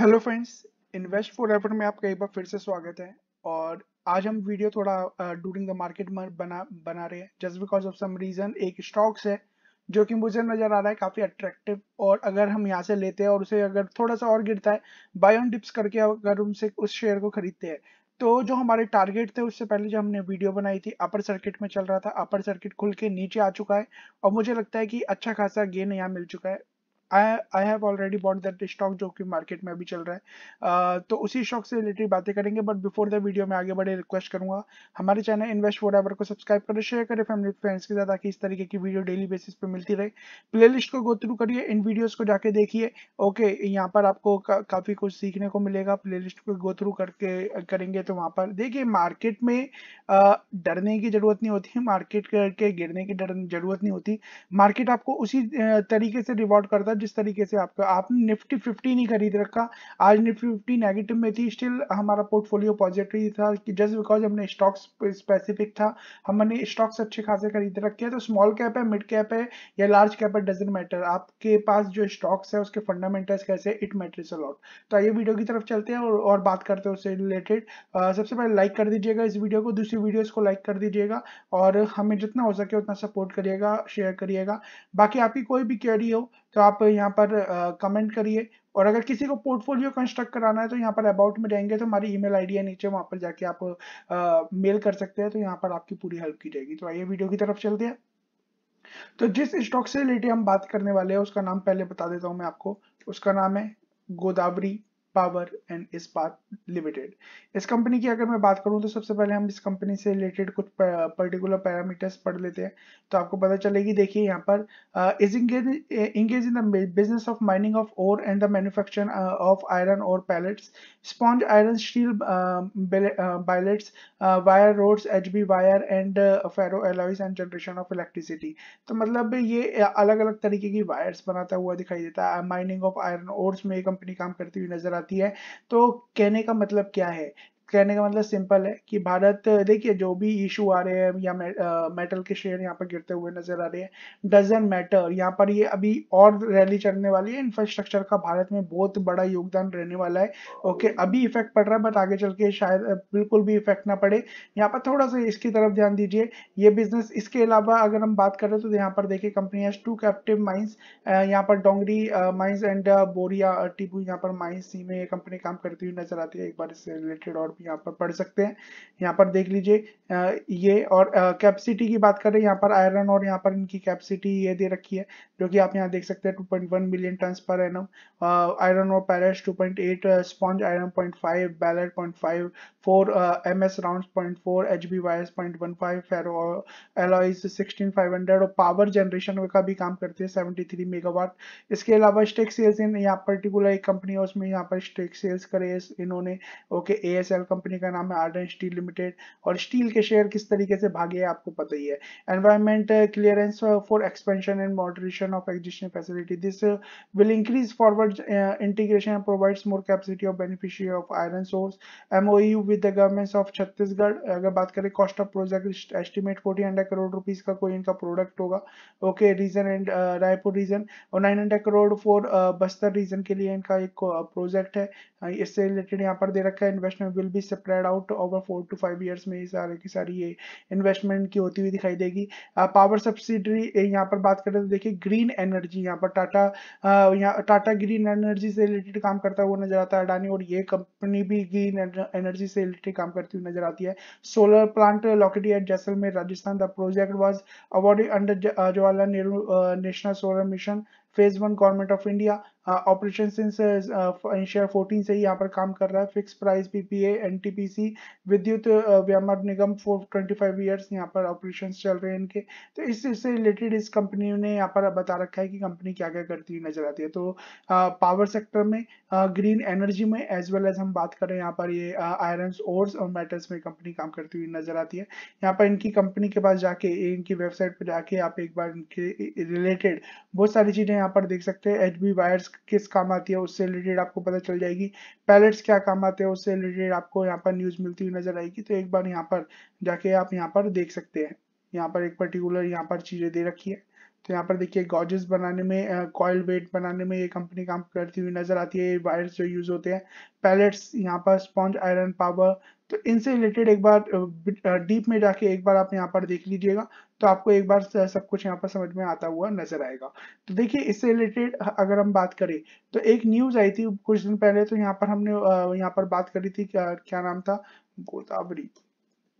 hello friends invest for effort में आपका एक बार फिर से स्वागत है और आज हम वीडियो थोड़ा डूरिंग द मार्केट बना बना रहे हैं just because of some reason एक स्टॉक्स है जो कि मुझे नज़र आ रहा है काफ़ी अट्रैक्टिव और अगर हम यहाँ से लेते हैं और उसे अगर थोड़ा सा और गिरता है बाय ऑन डिप्स करके अगर उनसे उस शेयर को खरीदते हैं तो जो हमारे टारगेट थे उससे पहले जो हमने वीडियो बनाई थी अपर सर्किट में चल रहा था अपर सर्किट खुल के नीचे आ चुका है और मुझे लगता है कि अच्छा खासा गेन यहाँ मिल चुका है I have already bought that stock जो कि मार्केट में अभी चल रहा है uh, तो उसी स्टॉक से रिलेटेड बातें करेंगे बट बिफोर द वीडियो में आगे बढ़े रिक्वेस्ट करूंगा हमारे चैनल इन्वेस्ट फॉर एवर को सब्सक्राइब करें शेयर करें फैमिली फ्रेंड्स के साथ ताकि इस तरीके की वीडियो डेली बेसिस पे मिलती रहे प्ले को गो थ्रू करिए इन वीडियोस को जाके देखिए ओके यहाँ पर आपको का, काफी कुछ सीखने को मिलेगा लिस्ट को गो थ्रू करके करेंगे तो वहाँ पर देखिए मार्केट में डरने की जरूरत नहीं होती मार्केट के गिरने की जरूरत नहीं होती मार्केट आपको उसी तरीके से रिवॉर्ड करता मतलब जिस तरीके से आपका आपने निफ्टी फिफ्टी नहीं खरीद रखा आज निफ्टी फिफ्टी नेगेटिव में थी स्टिल हमारा पोर्टफोलियो पॉजिटिव था कि जस्ट बिकॉज हमने स्टॉक्स स्पेसिफिक था हमने स्टॉक्स अच्छे खासे खरीद रखे हैं तो स्मॉल कैप है मिड कैप है या लार्ज कैप है डजेंट मैटर आपके पास जो स्टॉक्स है उसके फंडामेंटल्स कैसे इट मैटर्स अलॉट तो आइए वीडियो की तरफ चलते हैं और, और बात करते हैं उससे रिलेटेड सबसे पहले लाइक कर दीजिएगा इस वीडियो को दूसरी वीडियोस को लाइक कर दीजिएगा और हमें जितना हो सके उतना सपोर्ट करिएगा शेयर करिएगा बाकी आपकी कोई भी क्वेरी हो तो आप यहाँ पर कमेंट करिए और अगर किसी को पोर्टफोलियो कंस्ट्रक्ट कराना है तो यहाँ पर अबाउट में जाएंगे तो हमारी ईमेल आईडी है नीचे वहाँ पर जाके आप मेल कर सकते हैं तो यहाँ पर आपकी पूरी हेल्प की जाएगी तो आइए वीडियो की तरफ चलते हैं तो जिस स्टॉक से रिलेटेड हम बात करने वाले हैं उसका नाम पहले बता देता हूँ मैं आपको उसका नाम है Godavari power and Ispat limited इस कंपनी की अगर मैं बात करूं तो सबसे पहले हम इस कंपनी से रिलेटेड कुछ पर्टिकुलर पैरामीटर्स पढ़ लेते हैं तो आपको पता चलेगी देखिए यहाँ पर is engage engage in the business of mining of ore and the manufacture of iron और pellets sponge iron steel billets wire rods H B wire and ferro alloys and generation of electricity तो मतलब ये अलग अलग तरीके की wires बनाता हुआ दिखाई देता है माइनिंग ऑफ आयरन ओर्स में ये कंपनी काम करती हुई नजर आ आती है तो कहने का मतलब क्या है कहने का मतलब सिंपल है कि भारत देखिए जो भी इशू आ रहे हैं या मेटल के शेयर यहाँ पर गिरते हुए नजर आ रहे हैं डजेंट मैटर यहाँ पर ये अभी और रैली चढ़ने वाली है इंफ्रास्ट्रक्चर का भारत में बहुत बड़ा योगदान रहने वाला है ओके अभी इफेक्ट पड़ रहा है बट आगे चल के शायद बिल्कुल भी इफेक्ट ना पड़े यहाँ पर थोड़ा सा इसकी तरफ ध्यान दीजिए ये बिजनेस इसके अलावा अगर हम बात करें तो यहाँ पर देखिए कंपनी टू कैप्टिव माइन्स यहाँ पर डोंगरी माइन्स एंड बोरिया टिपू यहाँ पर माइन्स में ये कंपनी काम करती हुई नजर आती है एक बार इससे रिलेटेड और यहाँ पर पढ़ सकते हैं यहाँ पर देख लीजिए ये और कैपेसिटी की बात करें यहाँ पर आयरन और यहाँ पर इनकी कैपेसिटी ये दे रखी है जो कि आप यहाँ देख सकते हैं 2.1 million ton per annum iron और पैरस 2.8 sponge iron point five pellet point five four M S round 0.5 4 MS rounds 0.4 point one five ferro alloys sixteen five hundred और पावर जनरेशन का भी काम करते हैं थ्री मेगावाट इसके अलावा स्टेक सेल्स इन यहाँ पर्टिकुलर एक कंपनी है उसमें यहाँ पर स्टेक सेल्स करे इन्होंने okay A S L company का नाम है आर्डन स्टील लिमिटेड और स्टील के शेयर किस तरीके से भागे आपको पता ही है environment clearance for expansion and moderation of existing facility this will increase forward integration and and more capacity of of of iron source source with the e the of Chhattisgarh अगर बात करें cost of project estimate 1400 crore rupees का कोई इनका product होगा okay region and Raipur region और 900 crore for Bastar reason के लिए इनका एक प्रोजेक्ट uh, है uh, इससे रिलेटेड यहाँ पर दे रखा है इन्वेस्टमेंट विल बी भी spread out over four to five years में ये सारे की सारी ये इन्वेस्टमेंट की होती हुई दिखाई देगी पावर सब्सिडी यहाँ पर बात करें तो देखिए ग्रीन एनर्जी यहाँ पर टाटा यहाँ टाटा ग्रीन एनर्जी से रिलेटेड काम करता हुआ नजर आता है अडानी और ये कंपनी भी ग्रीन एनर्जी से रिलेटेड काम करती हुई नजर आती है solar plant located at Jaisalmer Rajasthan the project was awarded under Jawaharlal Nehru national solar mission phase one government of India operation since शेयर 14 से ही यहाँ पर काम कर रहा है fix price PPA NTPC Vidyut uh, Vyapar Nigam for twenty five years यहाँ पर ऑपरेशन चल रहे हैं इनके तो इससे रिलेटेड इस कंपनी ने यहाँ पर बता रखा है कि कंपनी क्या क्या करती हुई नजर आती है तो पावर uh, सेक्टर में ग्रीन uh, एनर्जी में एज वेल एज हम बात करें यहाँ पर ये आयरन ओर्स और मेटल्स में कंपनी काम करती हुई नजर आती है यहाँ पर इनकी कंपनी के पास जाके इनकी वेबसाइट पर जाके आप एक बार इनके रिलेटेड बहुत सारी चीजें यहाँ पर देख सकते हैं एच बी वायर्स किस काम आती है उससे रिलेटेड आपको पता चल जाएगी पैलेट्स क्या काम आते हैं उससे रिलेटेड आपको यहाँ पर न्यूज़ मिलती हुई नजर आएगी तो एक बार यहाँ पर जाके आप यहाँ पर देख सकते हैं यहाँ पर एक पर्टिकुलर यहाँ पर चीज़ें दे रखी है तो यहाँ पर देखिए गॉजेस बनाने में कॉयल वेट बनाने में ये कंपनी काम करती हुई नजर आती है वायर्स जो यूज होते हैं पैलेट्स यहाँ पर स्पॉन्ज आयरन पावर तो इनसे रिलेटेड एक बार डीप में जाके एक बार आप यहाँ पर देख लीजिएगा तो आपको एक बार सब कुछ यहाँ पर समझ में आता हुआ नजर आएगा तो देखिए इससे रिलेटेड अगर हम बात करें तो एक न्यूज आई थी कुछ दिन पहले तो यहाँ पर हमने यहाँ पर बात करी थी क्या, क्या नाम था गोदावरी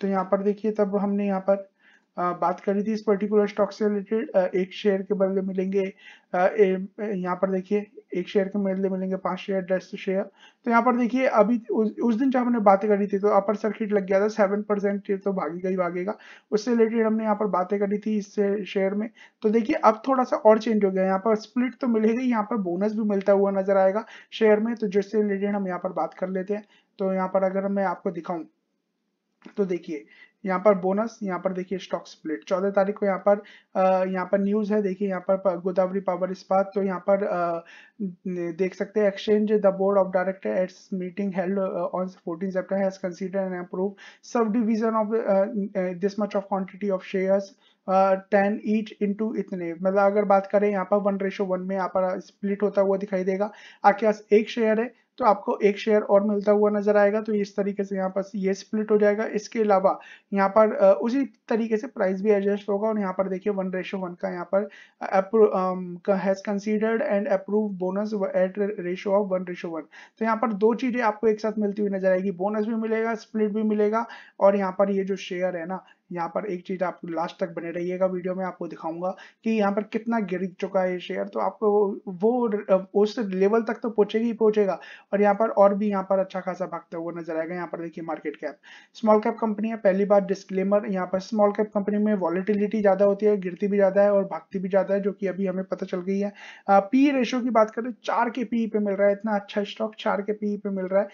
तो यहाँ पर देखिए तब हमने यहाँ पर बात करी थी इस पर्टिकुलर स्टॉक से रिलेटेड एक शेयर के बदले मिलेंगे यहाँ पर देखिए एक शेयर के बदले मिलेंगे पांच शेयर दस शेयर तो यहाँ पर देखिए अभी उस, उस दिन जब हमने बातें करी थी तो अपर सर्किट लग गया था सेवन परसेंट तो भागेगा ही भागेगा उससे रिलेटेड हमने यहाँ पर बातें करी थी इस शेयर में तो देखिए अब थोड़ा सा और चेंज हो गया यहाँ पर स्प्लिट तो मिलेगी यहाँ पर बोनस भी मिलता हुआ नजर आएगा शेयर में तो जिससे रिलेटेड हम यहाँ पर बात कर लेते हैं तो यहाँ पर अगर मैं आपको दिखाऊं तो देखिए यहाँ पर बोनस यहाँ पर देखिए स्टॉक स्प्लिट चौदह तारीख को यहाँ पर यहाँ पर न्यूज है देखिए यहाँ पर गोदावरी पावर इस्पात तो यहाँ पर देख सकते हैं exchange the board of director its meeting held on fourteen September has consider and approve sub division of this much of quantity of shares ten each into इतने मतलब अगर बात करें यहाँ पर वन रेशो वन में यहाँ पर स्प्लिट होता हुआ दिखाई देगा आपके पास एक शेयर है तो आपको एक शेयर और मिलता हुआ नजर आएगा तो इस तरीके से यहाँ पर ये स्प्लिट हो जाएगा इसके अलावा यहाँ पर उसी तरीके से प्राइस भी एडजस्ट होगा और यहाँ पर देखिए वन रेशो वन का यहाँ पर has considered and approve bonus at ratio of one ratio one तो यहाँ पर दो चीजें आपको एक साथ मिलती हुई नजर आएगी बोनस भी मिलेगा स्प्लिट भी मिलेगा और यहाँ पर ये जो शेयर है ना यहाँ पर एक चीज आप लास्ट तक बने रहिएगा वीडियो में आपको दिखाऊंगा कि यहाँ पर कितना गिर चुका है शेयर तो आपको वो उस लेवल तक तो पहुंचेगा ही पहुंचेगा और यहाँ पर और भी यहाँ पर अच्छा खासा भागता हुआ नजर आएगा यहाँ पर देखिए market cap small cap company है पहली बार डिस्कलेमर यहाँ पर स्मॉल कैप कंपनी में वॉलिटिलिटी ज्यादा होती है गिरती भी ज्यादा है और भागती भी ज्यादा है जो की अभी हमें पता चल गई है पी रेशियो की बात करें चार के पी पे मिल रहा है इतना अच्छा स्टॉक चार के पी पे मिल रहा है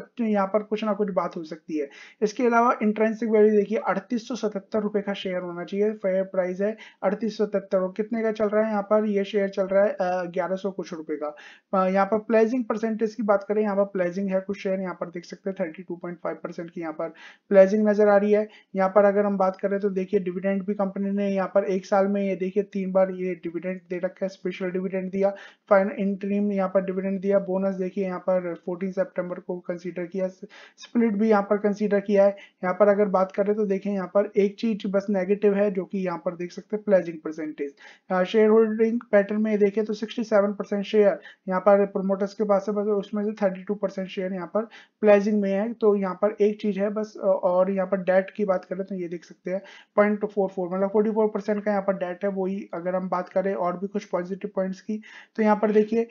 तो यहाँ पर कुछ ना कुछ बात हो सकती है इसके अलावा इंट्रेंसिक वैल्यू देखिए अड़तीस सौ रुपए का शेयर होना चाहिए फेयर प्राइस है अड़तीस सौ तिहत्तर कितने का चल रहा है यहाँ पर ये शेयर चल रहा है ग्यारह सौ कुछ रुपए का यहाँ पर प्लेजिंग परसेंटेज की बात करें यहाँ पर प्लेजिंग है कुछ शेयर यहाँ पर देख सकते हैं थर्टी की यहाँ पर प्लेजिंग नजर आ रही है यहाँ पर अगर हम बात करें तो देखिए डिविडेंड भी कंपनी ने यहाँ पर एक साल में ये देखिए तीन बार ये डिविडेंड दे रखा है स्पेशल डिविडेंड दिया फाइनल इंट्रीम यहाँ पर डिविडेंड दिया बोनस देखिए यहाँ पर फोर्टीन सेप्टेम्बर को कंसिडर किया स्प्लिट भी यहाँ पर कंसिडर किया है यहाँ पर अगर बात करें तो देखें यहाँ पर एक चीज बस नेगेटिव है जो कि यहाँ पर देख सकते हैं pledging percentage share holding pattern में देखें तो 67 परसेंट शेयर यहाँ पर प्रोमोटर्स के पास है उसमें से 32 परसेंट शेयर यहाँ पर प्लेजिंग में है तो यहाँ पर एक चीज है बस और यहाँ पर डेट की बात करें तो ये देख सकते हैं पॉइंट मतलब फोर्टी का यहाँ पर डेट है वही अगर हम बात करें और भी कुछ पॉजिटिव पॉइंट की तो यहाँ पर देखिए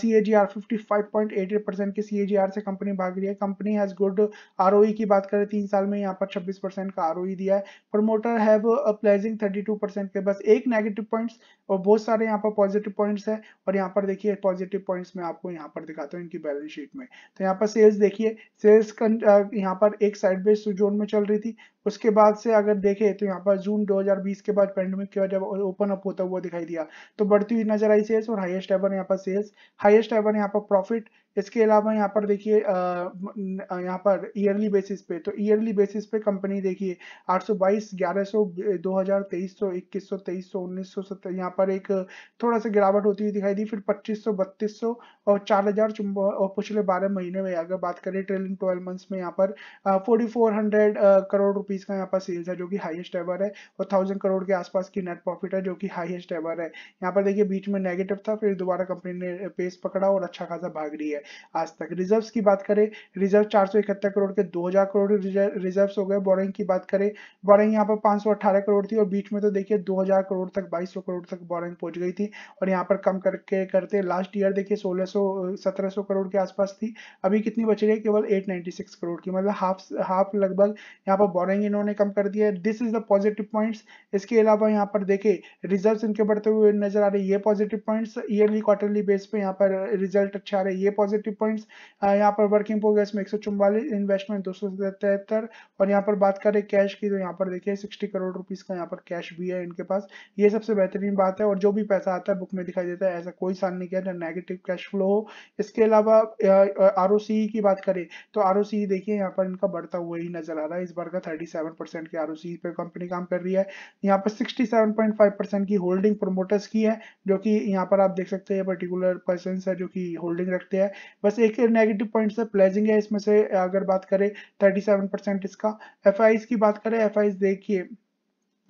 सी ए जी आर की सी से कंपनी भाग रही है कंपनी हैज गुड आर की बात करें तीन साल में यहाँ पर छब्बीस का आर e दिया है promoter have a pledging percent के बस एक नेगेटिव पॉइंट्स और बहुत सारे यहाँ पर पॉजिटिव पॉइंट्स है और यहाँ पर देखिए पॉजिटिव पॉइंट्स मैं आपको यहाँ पर दिखाता हूँ इनकी बैलेंस शीट में तो यहाँ पर सेल्स देखिए सेल्स यहाँ पर एक साइड बेस जोन में चल रही थी उसके बाद से अगर देखे तो यहाँ पर जून 2020 के बाद पेंडेमिक के बाद जब ओपन अप होता हुआ दिखाई दिया तो बढ़ती हुई नजर आई सेल्स और हाईएस्ट एवर यहाँ पर सेल्स हाईएस्ट एवर यहाँ पर प्रॉफिट इसके अलावा यहाँ पर देखिए यहाँ पर ईयरली बेसिस पे तो ईयरली बेसिस पे कंपनी देखिए 822, सौ 2000, 2300, 2100, यहाँ पर एक थोड़ा सा गिरावट होती हुई दिखाई दी फिर 2500, सौ और 4000 और पिछले 12 महीने में अगर बात करें ट्रेलिंग 12 मंथ्स में यहाँ पर 4400 करोड़ रुपीज का यहाँ पर सेल्स है जो कि हाईएस्ट एवर है और थाउजेंड करोड़ के आसपास की नेट प्रॉफिट है जो कि हाईएस्ट एवर है यहाँ पर देखिए बीच में नेगेटिव था फिर दोबारा कंपनी ने पेस पकड़ा और अच्छा खासा भाग रही है आज तक रिजर्व की बात करें रिजर्व चार करोड़ के दो करोड़ रिजर्व हो गए बोरिंग की बात करें बोरिंग यहाँ पर पांच करोड़ थी और बीच में तो देखिये दो करोड़ तक बाईस करोड़ तक बोरिंग पहुंच गई थी और यहाँ पर कम करके करते लास्ट ईयर देखिए सोलह सौ करोड़ के आसपास थी अभी कितनी बच रही है केवल 896 करोड़ की मतलब हाफ हाफ लगभग यहाँ पर बोरिंग बाइंग इन्होंने कम कर दिया है this is the positive points इसके अलावा यहाँ पर देखे रिजल्ट इनके बढ़ते हुए नजर आ रहे ये positive points yearly quarterly base पे यहाँ पर रिजल्ट अच्छे आ रहे ये पॉजिटिव पॉइंट्स यहाँ पर वर्किंग प्रोग्रेस में एक इन्वेस्टमेंट दो और यहाँ पर बात करें कैश की तो यहाँ पर देखिए सिक्सटी करोड़ रुपीज का यहाँ पर कैश भी है इनके पास ये सबसे बेहतरीन बात है और जो भी पैसा आता है बुक में दिखाई देता है ऐसा कोई साल नहीं किया नेगेटिव कैश फ्लो हो इसके अलावा आर e की बात करें तो आर e देखिए यहाँ पर इनका बढ़ता हुआ ही नजर आ रहा है इस बार का थर्टी सेवन परसेंट की आर पे कंपनी काम कर रही है यहाँ पर sixty seven point five percent की होल्डिंग प्रोमोटर्स की है जो कि यहाँ पर आप देख सकते हैं पर्टिकुलर पर्सन है जो कि होल्डिंग रखते हैं बस एक नेगेटिव पॉइंट से प्लेजिंग है इसमें से अगर बात करें थर्टी इसका एफ की बात करें एफ देखिए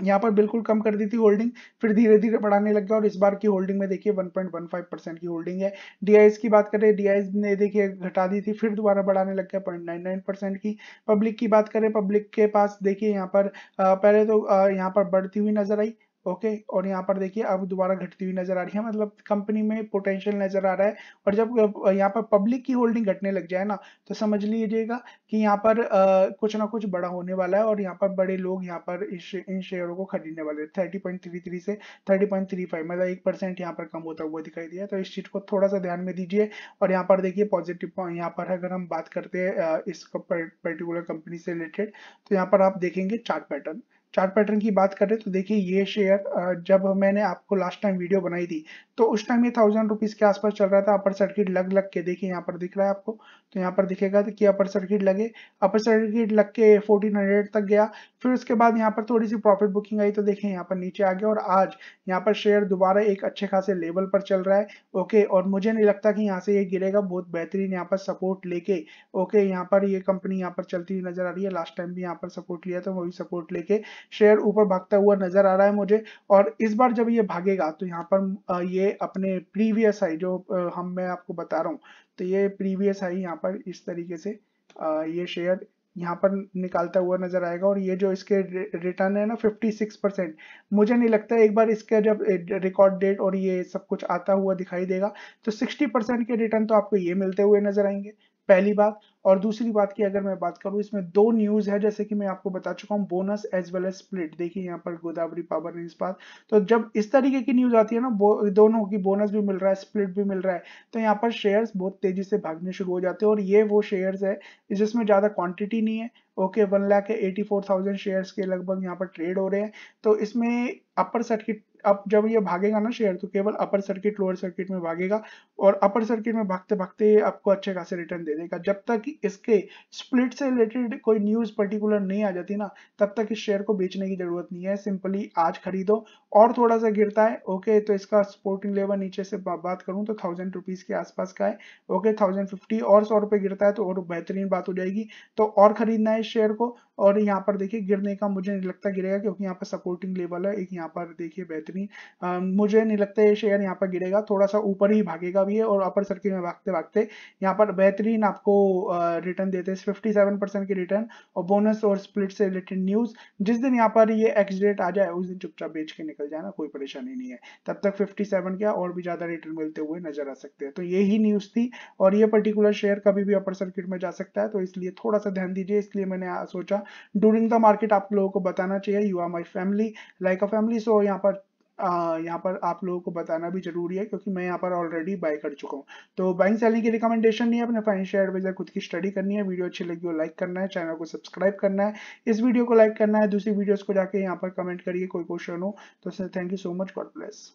यहाँ पर बिल्कुल कम कर दी थी होल्डिंग फिर धीरे धीरे बढ़ाने लग गया और इस बार की होल्डिंग में देखिए 1.15 परसेंट की होल्डिंग है डीआईएस की बात करें डीआईएस ने देखिए घटा दी थी फिर दोबारा बढ़ाने लग गया पॉइंट परसेंट की पब्लिक की बात करें पब्लिक के पास देखिए यहाँ पर पहले तो यहाँ पर बढ़ती हुई नजर आई ओके और यहाँ पर देखिए अब दोबारा घटती हुई नजर आ रही है मतलब कंपनी में पोटेंशियल नजर आ रहा है और जब यहाँ पर पब्लिक की होल्डिंग घटने लग जाए ना तो समझ लीजिएगा कि यहाँ पर आ, कुछ ना कुछ बड़ा होने वाला है और यहाँ पर बड़े लोग यहाँ पर इन शेयरों को खरीदने वाले थर्टी पॉइंट थ्री थ्री से थर्टी पॉइंट थ्री फाइव मतलब एक परसेंट यहाँ पर कम होता हुआ दिखाई दिया तो इस चीज को थोड़ा सा ध्यान में दीजिए और यहाँ पर देखिए पॉजिटिव यहाँ पर अगर हम बात करते हैं इस पर्टिकुलर कंपनी से रिलेटेड तो यहाँ पर आप देखेंगे चार्ट पैटर्न चार्ट पैटर्न की बात करें तो देखिए ये शेयर जब मैंने आपको लास्ट टाइम वीडियो बनाई थी तो उस टाइम ये थाउजेंड रुपीज के आसपास चल रहा था अपर सर्किट लग लग के देखिए यहाँ पर दिख रहा है आपको तो यहाँ पर दिखेगा कि अपर सर्किट लगे अपर सर्किट लग के फोर्टीन हंड्रेड तक गया फिर उसके बाद यहाँ पर थोड़ी सी प्रॉफिट बुकिंग आई तो देखिए यहाँ पर नीचे आ गया और आज यहाँ पर शेयर दोबारा एक अच्छे खासे लेवल पर चल रहा है ओके और मुझे नहीं लगता कि यहाँ से ये गिरेगा बहुत बेहतरीन यहाँ पर सपोर्ट लेके ओके यहाँ पर ये कंपनी यहाँ पर चलती हुई नजर आ रही है लास्ट टाइम भी यहाँ पर सपोर्ट लिया था वही सपोर्ट लेके शेयर ऊपर भागता हुआ नजर आ रहा है मुझे और इस बार जब ये भागेगा तो यहाँ पर ये अपने प्रीवियस हाई जो हम मैं आपको बता रहा हूँ तो ये प्रीवियस हाई यहाँ पर इस तरीके से ये शेयर यहाँ पर निकालता हुआ नजर आएगा और ये जो इसके रिटर्न है ना 56 परसेंट मुझे नहीं लगता एक बार इसके जब रिकॉर्ड डेट और ये सब कुछ आता हुआ दिखाई देगा तो 60 परसेंट के रिटर्न तो आपको ये मिलते हुए नजर आएंगे पहली बात और दूसरी बात की अगर मैं बात करूं इसमें दो न्यूज है जैसे कि मैं आपको बता चुका हूं bonus as well as split देखिए यहां पर गोदावरी पावर ने इस बात तो जब इस तरीके की न्यूज आती है ना दोनों की बोनस भी मिल रहा है स्प्लिट भी मिल रहा है तो यहाँ पर शेयर्स बहुत तेजी से भागने शुरू हो जाते हैं और ये वो शेयर्स है जिसमें ज्यादा क्वांटिटी नहीं है okay one lakh eighty four thousand shares के लगभग यहाँ पर ट्रेड हो रहे हैं तो इसमें अपर सर्किट अब जब ये भागेगा ना शेयर तो केवल अपर सर्किट लोअर सर्किट में भागेगा और अपर सर्किट में भागते भागते ये आपको अच्छे खासे रिटर्न दे देगा जब तक इसके स्प्लिट से रिलेटेड कोई न्यूज पर्टिकुलर नहीं आ जाती ना तब तक इस शेयर को बेचने की जरूरत नहीं है सिंपली आज खरीदो और थोड़ा सा गिरता है ओके तो इसका सपोर्टिंग लेवल नीचे से बात करूं तो थाउजेंड रुपीज के आसपास का है ओके थाउजेंड फिफ्टी और सौ रुपए गिरता है तो और बेहतरीन बात हो जाएगी तो और खरीदना है इस शेयर को और यहाँ पर देखिए गिरने का मुझे नहीं लगता गिरेगा क्योंकि यहाँ पर सपोर्टिंग लेवल है एक यहाँ पर देखिए बेहतरीन मुझे नहीं लगता ये शेयर यहाँ पर गिरेगा थोड़ा सा ऊपर ही भागेगा भी है और अपर सर्किट में भागते भागते यहाँ पर बेहतरीन आपको रिटर्न देते हैं फिफ्टी की रिटर्न और बोनस और स्प्लिट से रिलेटेड न्यूज जिस दिन यहाँ पर ये एक्सडेट आ जाए उस दिन चुपचाप बेच के निकल जाना कोई परेशानी नहीं है तब तक फिफ्टी क्या और भी ज्यादा रिटर्न मिलते हुए नजर आ सकते हैं तो यही न्यूज थी और ये पर्टिकुलर शेयर कभी भी अपर सर्किट में जा सकता है तो इसलिए थोड़ा सा ध्यान दीजिए इसलिए मैंने सोचा डूरिंग द मार्केट आप लोगों को बताना चाहिए you are my family like a family so यहाँ पर यहाँ पर आप लोगों को बताना भी जरूरी है क्योंकि मैं यहाँ पर ऑलरेडी बाय कर चुका हूँ तो बाइंग सेलिंग की रिकमेंडेशन नहीं है अपने फाइनेंशियल एडवाइजर खुद की स्टडी करनी है वीडियो अच्छी लगी हो लाइक करना है चैनल को सब्सक्राइब करना है इस वीडियो को लाइक करना है दूसरी वीडियोज को जाके यहाँ पर कमेंट करिए कोई क्वेश्चन हो तो thank you so much God bless